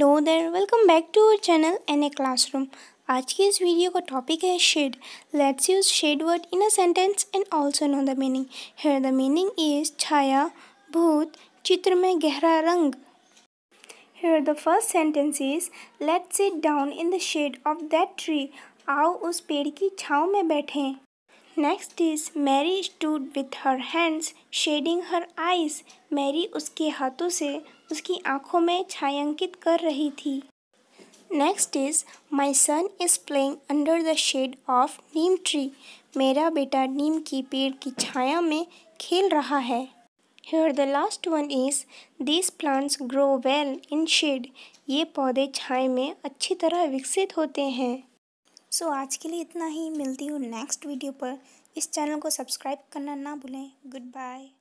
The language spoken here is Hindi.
hello there welcome back to our channel N A classroom आज की इस वीडियो का टॉपिक है shade let's use shade word in a sentence and also know the meaning here the meaning is छाया भूत चित्र में गहरा रंग here the first sentence is let's it down in the shade of that tree आओ उस पेड़ की छाँव में बैठें next is Mary stood with her hands shading her eyes Mary उसके हाथों से उसकी आंखों में छायांकित कर रही थी next is my son is playing under the shade of neem tree मेरा बेटा नीम की पेड़ की छाया में खेल रहा है here the last one is this plants grow well in shade ये पौधे छाए में अच्छी तरह विकसित होते हैं सो so, आज के लिए इतना ही मिलती हूँ नेक्स्ट वीडियो पर इस चैनल को सब्सक्राइब करना ना भूलें गुड बाय